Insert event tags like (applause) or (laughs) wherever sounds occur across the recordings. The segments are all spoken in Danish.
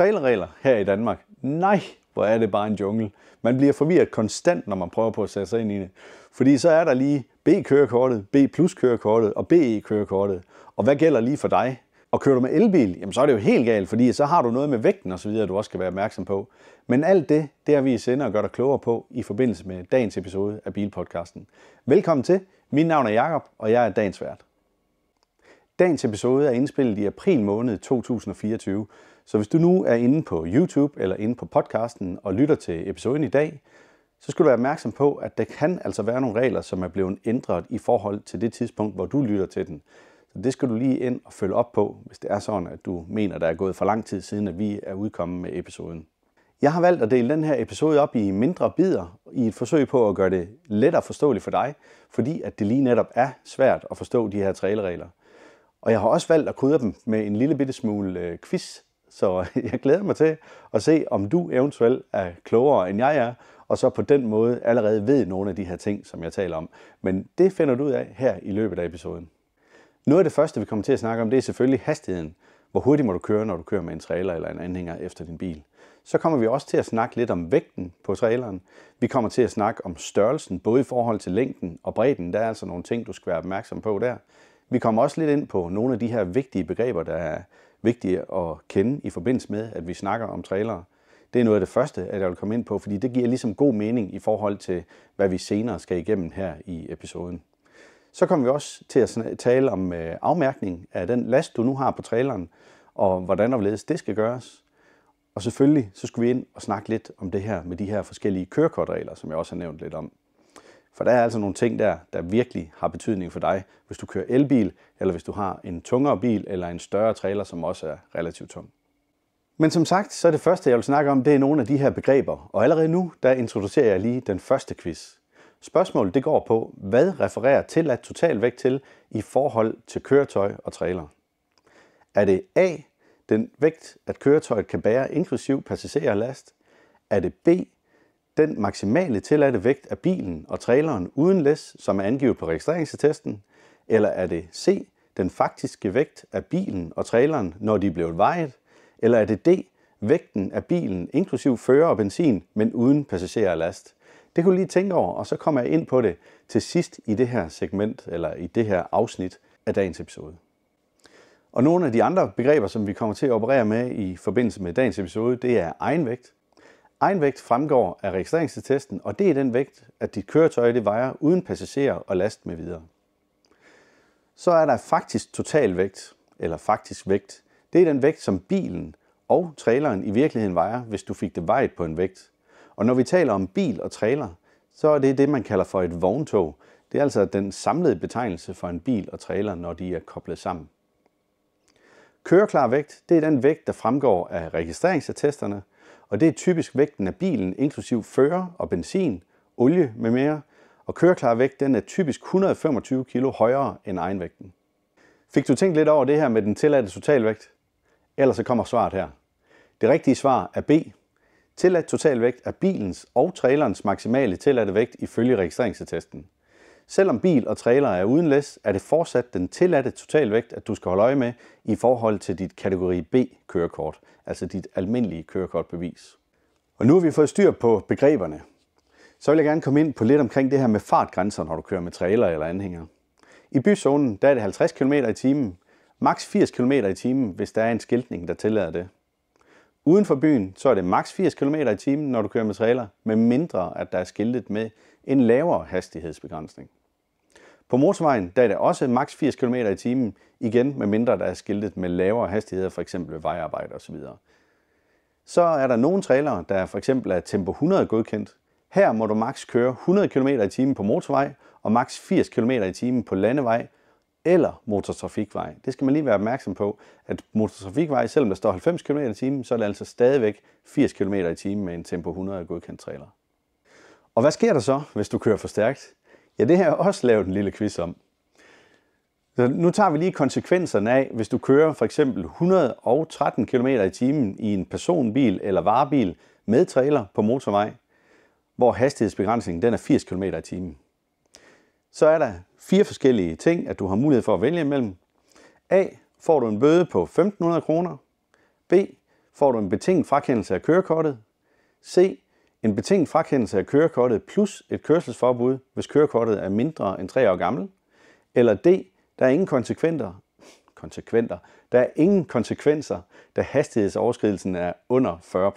trailerregler her i Danmark. Nej, hvor er det bare en jungle. Man bliver forvirret konstant, når man prøver på at sætte sig ind i det. Fordi så er der lige B-kørekortet, B plus kørekortet og BE-kørekortet. Og hvad gælder lige for dig? Og kører du med elbil, jamen så er det jo helt galt, fordi så har du noget med vægten osv., du også skal være opmærksom på. Men alt det, det har vi i sender og gør dig klogere på i forbindelse med dagens episode af Bilpodcasten. Velkommen til. Mit navn er Jakob og jeg er dagens vært. Dagens episode er indspillet i april måned 2024, så hvis du nu er inde på YouTube eller inde på podcasten og lytter til episoden i dag, så skal du være opmærksom på, at der kan altså være nogle regler, som er blevet ændret i forhold til det tidspunkt, hvor du lytter til den. Så det skal du lige ind og følge op på, hvis det er sådan, at du mener, der er gået for lang tid siden, at vi er udkommet med episoden. Jeg har valgt at dele den her episode op i mindre bidder i et forsøg på at gøre det lettere forståeligt for dig, fordi at det lige netop er svært at forstå de her trailregler. Og jeg har også valgt at krydre dem med en lille bitte smule øh, quiz, så (laughs) jeg glæder mig til at se, om du eventuelt er klogere end jeg er, og så på den måde allerede ved nogle af de her ting, som jeg taler om. Men det finder du ud af her i løbet af episoden. Noget af det første, vi kommer til at snakke om, det er selvfølgelig hastigheden. Hvor hurtigt må du køre, når du kører med en trailer eller en anhænger efter din bil. Så kommer vi også til at snakke lidt om vægten på traileren. Vi kommer til at snakke om størrelsen, både i forhold til længden og bredden. Der er altså nogle ting, du skal være opmærksom på der. Vi kommer også lidt ind på nogle af de her vigtige begreber, der er vigtige at kende i forbindelse med, at vi snakker om trailere. Det er noget af det første, at jeg vil komme ind på, fordi det giver ligesom god mening i forhold til, hvad vi senere skal igennem her i episoden. Så kommer vi også til at tale om øh, afmærkning af den last, du nu har på traileren, og hvordan og det skal gøres. Og selvfølgelig så skal vi ind og snakke lidt om det her med de her forskellige kørekortregler, som jeg også har nævnt lidt om. For der er altså nogle ting der, der virkelig har betydning for dig, hvis du kører elbil, eller hvis du har en tungere bil, eller en større trailer, som også er relativt tung. Men som sagt, så er det første, jeg vil snakke om, det er nogle af de her begreber. Og allerede nu, der introducerer jeg lige den første quiz. Spørgsmålet det går på, hvad refererer til at totalvægt til i forhold til køretøj og trailer? Er det A, den vægt, at køretøjet kan bære inklusiv last? Er det B, den maksimale tilladte vægt af bilen og traileren uden læs, som er angivet på registreringsattesten, eller er det C, den faktiske vægt af bilen og traileren, når de er blevet vejet, eller er det D, vægten af bilen inklusiv fører og benzin, men uden passagerer og last? Det kunne lige tænke over, og så kommer jeg ind på det til sidst i det her segment, eller i det her afsnit af dagens episode. Og nogle af de andre begreber, som vi kommer til at operere med i forbindelse med dagens episode, det er egenvægt, Egenvægt fremgår af registreringstesten, og det er den vægt, at dit køretøj det vejer uden passagerer og last med videre. Så er der faktisk totalvægt, eller faktisk vægt. Det er den vægt, som bilen og traileren i virkeligheden vejer, hvis du fik det vejet på en vægt. Og når vi taler om bil og trailer, så er det det, man kalder for et vogntog. Det er altså den samlede betegnelse for en bil og trailer, når de er koblet sammen. Køreklar vægt, det er den vægt, der fremgår af registreringsattesterne – og det er typisk vægten af bilen, inklusiv fører og benzin, olie med mere, og køreklarvægt den er typisk 125 kg højere end egenvægten. Fik du tænkt lidt over det her med den tilladte totalvægt? Ellers så kommer svaret her. Det rigtige svar er B. Tilladt totalvægt er bilens og trailerens maksimale tilladte vægt ifølge registreringsattesten. Selvom bil og trailer er uden læs, er det fortsat den tilladte totalvægt, at du skal holde øje med i forhold til dit kategori B-kørekort, altså dit almindelige kørekortbevis. Og nu har vi fået styr på begreberne. Så vil jeg gerne komme ind på lidt omkring det her med fartgrænser, når du kører med trailer eller anhænger. I byzonen der er det 50 km i timen, maks 80 km i timen, hvis der er en skiltning, der tillader det. Uden for byen, så er det maks 80 km i timen, når du kører med trailer, med mindre at der er skiltet med en lavere hastighedsbegrænsning. På motorvejen der er det også maks 80 km i timen, igen med mindre der er skiltet med lavere hastigheder, f.eks. ved vejarbejde osv. Så er der nogle trailere, der for eksempel er tempo 100 godkendt. Her må du maks køre 100 km i timen på motorvej og maks 80 km i timen på landevej eller motortrafikvej. Det skal man lige være opmærksom på, at motortrafikvej, selvom der står 90 km i timen, så er det altså stadigvæk 80 km i timen med en tempo 100 godkendt trailer. Og hvad sker der så, hvis du kører for stærkt? Ja, det har jeg også lavet en lille quiz om. Så nu tager vi lige konsekvenserne af, hvis du kører for eksempel 113 km i timen i en personbil eller varebil med trailer på motorvej, hvor hastighedsbegrænsningen den er 80 km i timen. Så er der fire forskellige ting, at du har mulighed for at vælge imellem. A. Får du en bøde på 1.500 kroner. B. Får du en betinget frakendelse af kørekortet. C. En betinget frakendelse af kørekortet plus et kørselsforbud, hvis kørekortet er mindre end 3 år gammel. Eller D. Der er ingen konsekventer, konsekventer. Der er ingen konsekvenser, da hastighedsoverskridelsen er under 40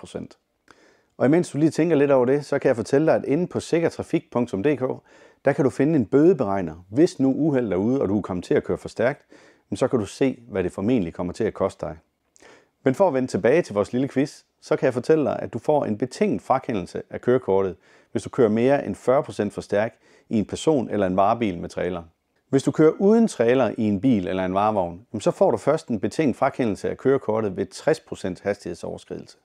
Og imens du lige tænker lidt over det, så kan jeg fortælle dig, at inde på sikkertrafik.dk, der kan du finde en bødeberegner. Hvis nu uheld er ude, og du er kommet til at køre for stærkt, så kan du se, hvad det formentlig kommer til at koste dig. Men for at vende tilbage til vores lille quiz, så kan jeg fortælle dig, at du får en betinget frakendelse af kørekortet, hvis du kører mere end 40% for stærk i en person- eller en varebil med trailer. Hvis du kører uden trailer i en bil eller en varevogn, så får du først en betinget frakendelse af kørekortet ved 60% hastighedsoverskridelse.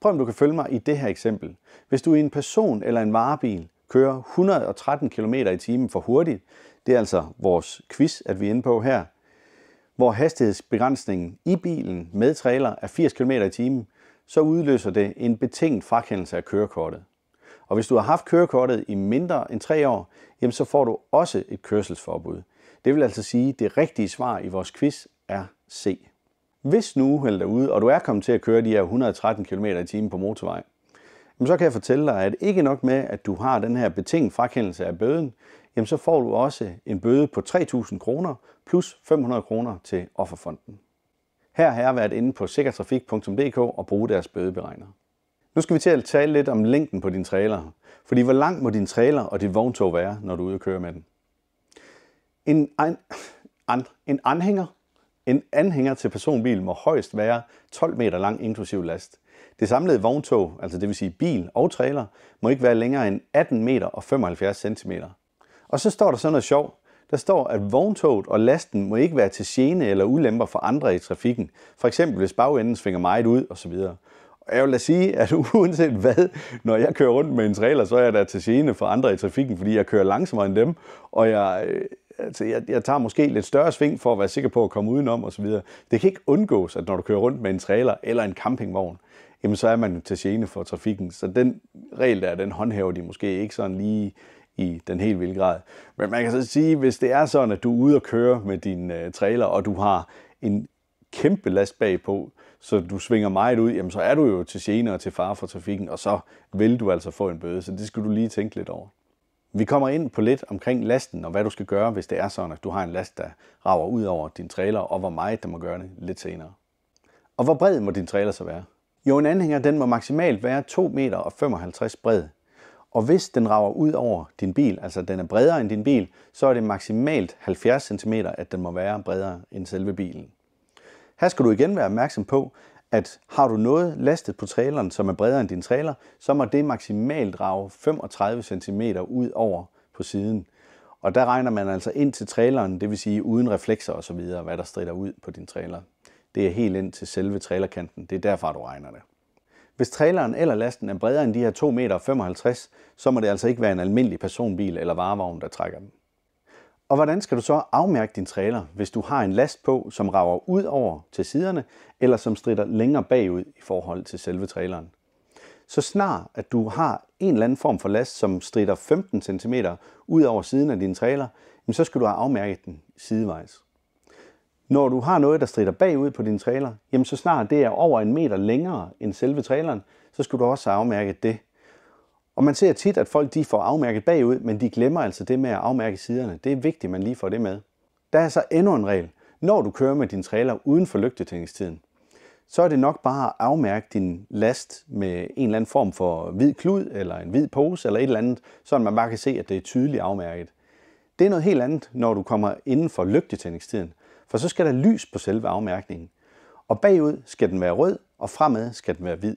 Prøv om du kan følge mig i det her eksempel. Hvis du i en person- eller en varebil kører 113 km i timen for hurtigt, det er altså vores quiz, at vi er inde på her, hvor hastighedsbegrænsningen i bilen med trailer er 80 km i timen, så udløser det en betinget frakendelse af kørekortet. Og hvis du har haft kørekortet i mindre end tre år, jamen så får du også et kørselsforbud. Det vil altså sige, at det rigtige svar i vores quiz er C. Hvis nu uheldet er ude, og du er kommet til at køre de her 113 km i timen på motorvej, jamen så kan jeg fortælle dig, at ikke nok med, at du har den her betinget frakendelse af bøden, jamen så får du også en bøde på 3.000 kroner plus 500 kroner til offerfonden. Her har jeg været inde på sikkertrafik.dk og bruge deres bødeberegner. Nu skal vi til at tale lidt om længden på din trailer. Fordi hvor lang må din trailer og dit vogntog være, når du er ude og køre med den? En, an, an, en anhænger en anhænger til personbil må højst være 12 meter lang inklusiv last. Det samlede vogntog, altså det vil sige bil og trailer, må ikke være længere end 18 meter og 75 cm. Og så står der sådan noget sjovt, der står, at vogntoget og lasten må ikke være til gene eller ulemper for andre i trafikken. For eksempel hvis bagenden svinger meget ud osv. Og jeg vil da sige, at (laughs) uanset hvad, når jeg kører rundt med en trailer, så er jeg da til gene for andre i trafikken, fordi jeg kører langsommere end dem, og jeg, øh, altså jeg, jeg tager måske lidt større sving for at være sikker på at komme udenom osv. Det kan ikke undgås, at når du kører rundt med en trailer eller en campingvogn, jamen så er man til gene for trafikken. Så den regel der, den håndhæver de måske ikke sådan lige i den helt vilde grad. Men man kan så sige, hvis det er sådan, at du er ude og køre med din øh, trailer, og du har en kæmpe last bagpå, så du svinger meget ud, jamen så er du jo til gene og til fare for trafikken, og så vil du altså få en bøde, så det skal du lige tænke lidt over. Vi kommer ind på lidt omkring lasten, og hvad du skal gøre, hvis det er sådan, at du har en last, der rager ud over din trailer, og hvor meget der må gøre det lidt senere. Og hvor bred må din trailer så være? Jo, en anhænger den må maksimalt være 2 meter og 55 bred, og hvis den rager ud over din bil, altså den er bredere end din bil, så er det maksimalt 70 cm, at den må være bredere end selve bilen. Her skal du igen være opmærksom på, at har du noget lastet på traileren, som er bredere end din trailer, så må det maksimalt rage 35 cm ud over på siden. Og der regner man altså ind til traileren, det vil sige uden reflekser osv., hvad der strider ud på din trailer. Det er helt ind til selve trailerkanten. Det er derfor, du regner det. Hvis traileren eller lasten er bredere end de her 2,55 meter, så må det altså ikke være en almindelig personbil eller varevogn, der trækker den. Og hvordan skal du så afmærke din trailer, hvis du har en last på, som rager ud over til siderne, eller som strider længere bagud i forhold til selve traileren? Så snart at du har en eller anden form for last, som strider 15 cm ud over siden af din trailer, så skal du have afmærket den sidevejs. Når du har noget, der strider bagud på din trailer, jamen så snart det er over en meter længere end selve traileren, så skal du også afmærke det. Og man ser tit, at folk de får afmærket bagud, men de glemmer altså det med at afmærke siderne. Det er vigtigt, at man lige får det med. Der er så endnu en regel. Når du kører med din trailer uden for lygtetændingstiden, så er det nok bare at afmærke din last med en eller anden form for hvid klud, eller en hvid pose, eller et eller andet, så man bare kan se, at det er tydeligt afmærket. Det er noget helt andet, når du kommer inden for lygtetændingstiden. For så skal der lys på selve afmærkningen. Og bagud skal den være rød, og fremad skal den være hvid.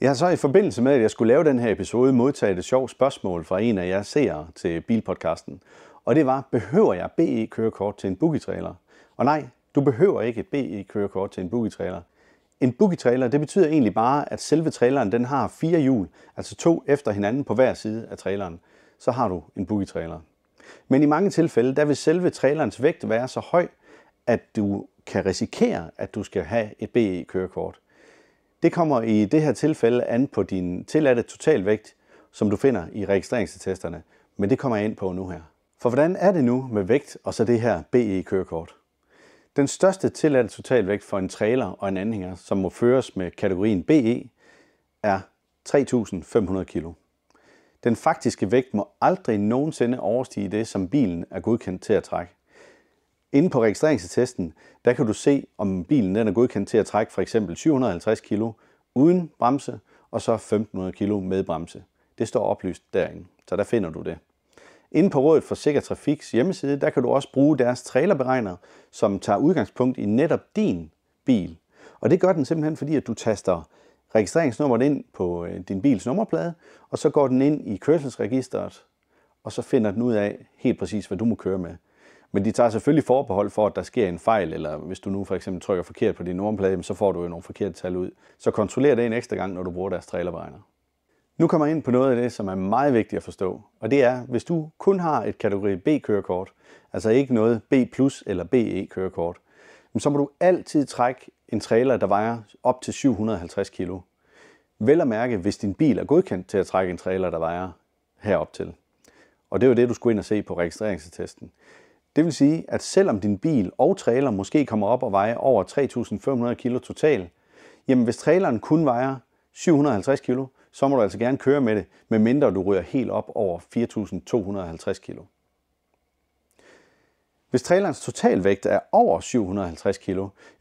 Jeg har så i forbindelse med, at jeg skulle lave den her episode, modtaget et sjovt spørgsmål fra en af jer seere til Bilpodcasten. Og det var, behøver jeg BE-kørekort til en boogie-trailer? Og nej, du behøver ikke et BE-kørekort til en boogie-trailer. En boogie-trailer, det betyder egentlig bare, at selve traileren den har fire hjul, altså to efter hinanden på hver side af traileren. Så har du en boogie-trailer. Men i mange tilfælde, der vil selve trailerens vægt være så høj, at du kan risikere, at du skal have et BE-kørekort. Det kommer i det her tilfælde an på din tilladte totalvægt, som du finder i registreringstesterne. Men det kommer jeg ind på nu her. For hvordan er det nu med vægt og så det her BE-kørekort? Den største tilladte totalvægt for en trailer og en anhænger, som må føres med kategorien BE, er 3.500 kg. Den faktiske vægt må aldrig nogensinde overstige det, som bilen er godkendt til at trække. Inden på registreringsattesten, der kan du se, om bilen den er godkendt til at trække for eksempel 750 kg uden bremse, og så 1500 kg med bremse. Det står oplyst derinde, så der finder du det. Inden på Rådet for Sikker Trafiks hjemmeside, der kan du også bruge deres trailerberegner, som tager udgangspunkt i netop din bil. Og det gør den simpelthen, fordi at du taster registreringsnummeret ind på øh, din bils nummerplade, og så går den ind i kørselsregisteret, og så finder den ud af helt præcis, hvad du må køre med. Men de tager selvfølgelig forbehold for, at der sker en fejl, eller hvis du nu for eksempel trykker forkert på din nummerplade, så får du jo nogle forkerte tal ud. Så kontroller det en ekstra gang, når du bruger deres trailerberegner. Nu kommer jeg ind på noget af det, som er meget vigtigt at forstå, og det er, hvis du kun har et kategori B-kørekort, altså ikke noget B+, eller BE-kørekort, så må du altid trække en trailer, der vejer op til 750 kg. Vel at mærke, hvis din bil er godkendt til at trække en trailer, der vejer herop til. Og det jo det, du skulle ind og se på registreringstesten. Det vil sige, at selvom din bil og trailer måske kommer op og vejer over 3.500 kg total, jamen hvis traileren kun vejer 750 kg, så må du altså gerne køre med det, medmindre du ryger helt op over 4.250 kg. Hvis trailerens totalvægt er over 750 kg,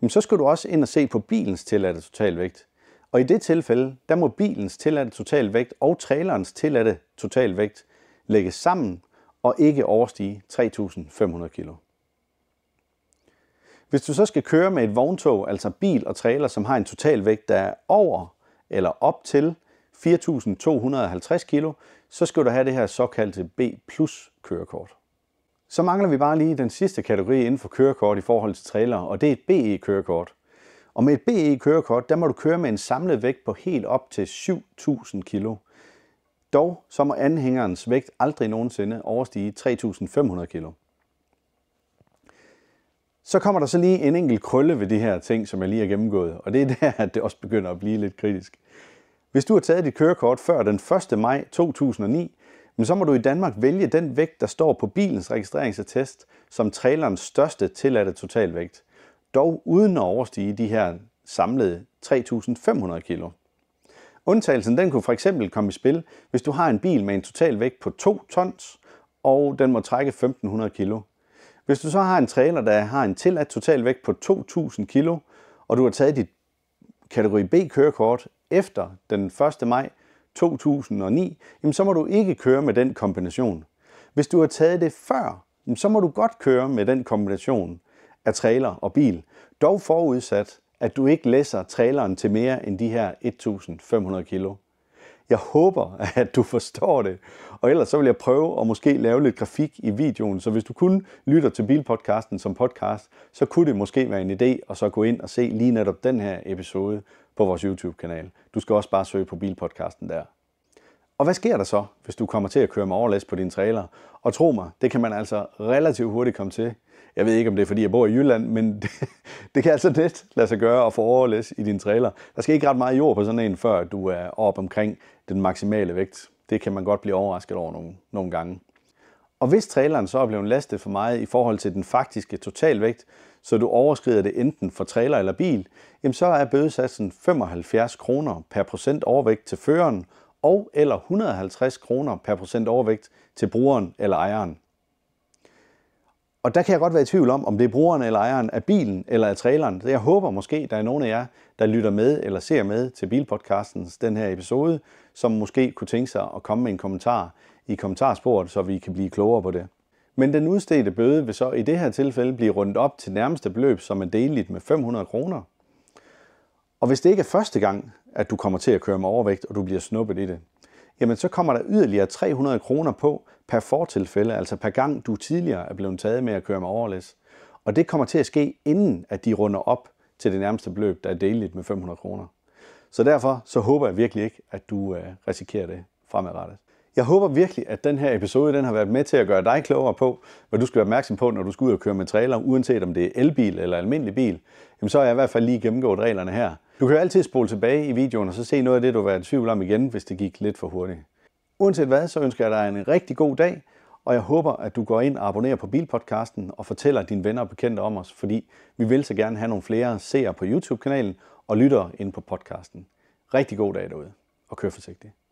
så skal du også ind og se på bilens tilladte totalvægt. Og i det tilfælde, der må bilens tilladte totalvægt og trailerens tilladte totalvægt lægges sammen og ikke overstige 3.500 kg. Hvis du så skal køre med et vogntog, altså bil og trailer, som har en totalvægt, der er over eller op til 4.250 kg, så skal du have det her såkaldte B-plus kørekort. Så mangler vi bare lige den sidste kategori inden for kørekort i forhold til trailer, og det er et BE-kørekort. Og med et BE-kørekort, der må du køre med en samlet vægt på helt op til 7.000 kg. Dog så må anhængerens vægt aldrig nogensinde overstige 3.500 kg. Så kommer der så lige en enkelt krølle ved de her ting, som jeg lige har gennemgået, og det er der, at det også begynder at blive lidt kritisk. Hvis du har taget dit kørekort før den 1. maj 2009, men så må du i Danmark vælge den vægt, der står på bilens registreringsattest, som trailerens største tilladte totalvægt, dog uden at overstige de her samlede 3.500 kg. Undtagelsen den kunne for eksempel komme i spil, hvis du har en bil med en totalvægt på 2 tons, og den må trække 1.500 kg. Hvis du så har en trailer, der har en tilladt totalvægt på 2.000 kg, og du har taget dit kategori B-kørekort efter den 1. maj 2009, jamen så må du ikke køre med den kombination. Hvis du har taget det før, jamen så må du godt køre med den kombination af trailer og bil, dog forudsat, at du ikke læser traileren til mere end de her 1500 kilo. Jeg håber, (laughs) at du forstår det, og ellers så vil jeg prøve at måske lave lidt grafik i videoen, så hvis du kun lytter til bilpodcasten som podcast, så kunne det måske være en idé at så gå ind og se lige netop den her episode, på vores YouTube-kanal. Du skal også bare søge på bilpodcasten der. Og hvad sker der så, hvis du kommer til at køre med overlæs på din trailer? Og tro mig, det kan man altså relativt hurtigt komme til. Jeg ved ikke, om det er, fordi jeg bor i Jylland, men (laughs) det, det kan altså let lade sig gøre at få overlæs i din trailer. Der skal ikke ret meget jord på sådan en, før du er oppe omkring den maksimale vægt. Det kan man godt blive overrasket over nogle, nogle gange. Og hvis traileren så er blevet lastet for meget i forhold til den faktiske totalvægt, så du overskrider det enten for trailer eller bil, jamen så er bødesatsen 75 kroner per procent overvægt til føreren og eller 150 kroner per procent overvægt til brugeren eller ejeren. Og der kan jeg godt være i tvivl om, om det er brugeren eller ejeren af bilen eller af traileren. Så jeg håber måske, der er nogen af jer, der lytter med eller ser med til Bilpodcastens den her episode, som måske kunne tænke sig at komme med en kommentar i kommentarsporet, så vi kan blive klogere på det. Men den udstedte bøde vil så i det her tilfælde blive rundet op til nærmeste beløb, som er deligt med 500 kroner. Og hvis det ikke er første gang, at du kommer til at køre med overvægt, og du bliver snuppet i det, jamen så kommer der yderligere 300 kroner på per fortilfælde, altså per gang du tidligere er blevet taget med at køre med overlæs. Og det kommer til at ske, inden at de runder op til det nærmeste beløb, der er deligt med 500 kroner. Så derfor så håber jeg virkelig ikke, at du øh, risikerer det fremadrettet. Jeg håber virkelig, at den her episode den har været med til at gøre dig klogere på, hvad du skal være opmærksom på, når du skal ud og køre med trailer, uanset om det er elbil eller almindelig bil. Jamen, så har jeg i hvert fald lige gennemgået reglerne her. Du kan jo altid spole tilbage i videoen og så se noget af det, du har været i tvivl om igen, hvis det gik lidt for hurtigt. Uanset hvad, så ønsker jeg dig en rigtig god dag, og jeg håber, at du går ind og abonnerer på Bilpodcasten og fortæller dine venner og bekendte om os, fordi vi vil så gerne have nogle flere seere på YouTube-kanalen og lyttere ind på podcasten. Rigtig god dag derude, og kør forsigtigt.